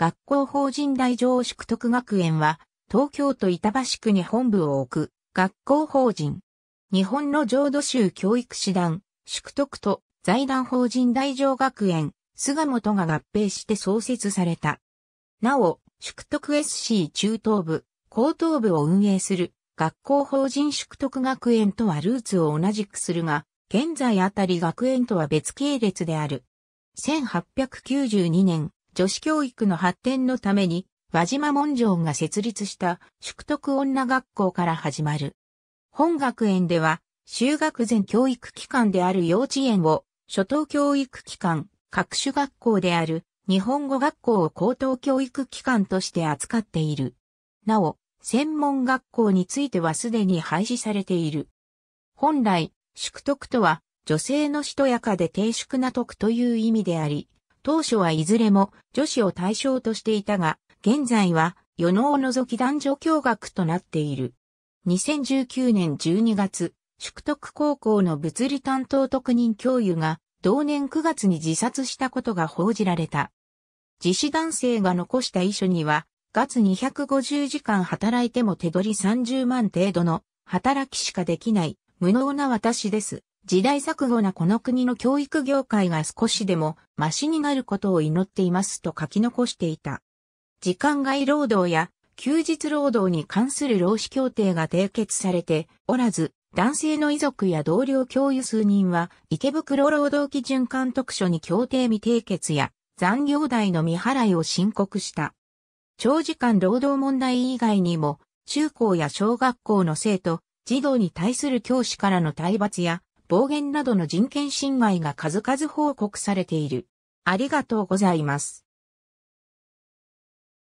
学校法人大上宿徳学園は、東京都板橋区に本部を置く、学校法人。日本の浄土宗教育師団、宿徳と財団法人大乗学園、菅本が合併して創設された。なお、宿徳 SC 中等部、高等部を運営する、学校法人宿徳学園とはルーツを同じくするが、現在あたり学園とは別系列である。1892年、女子教育の発展のために、輪島文章が設立した宿徳女学校から始まる。本学園では、修学前教育機関である幼稚園を、初等教育機関、各種学校である日本語学校を高等教育機関として扱っている。なお、専門学校についてはすでに廃止されている。本来、宿徳とは、女性のしとやかで低粛な徳という意味であり、当初はいずれも女子を対象としていたが、現在は世能を除き男女共学となっている。2019年12月、宿徳高校の物理担当特任教諭が同年9月に自殺したことが報じられた。自死男性が残した遺書には、月250時間働いても手取り30万程度の働きしかできない無能な私です。時代錯誤なこの国の教育業界が少しでもマシになることを祈っていますと書き残していた。時間外労働や休日労働に関する労使協定が締結されておらず、男性の遺族や同僚教諭数人は池袋労働基準監督署に協定未締結や残業代の未払いを申告した。長時間労働問題以外にも、中高や小学校の生徒、児童に対する教師からの体罰や暴言などの人権侵害が数々報告されている。ありがとうございます。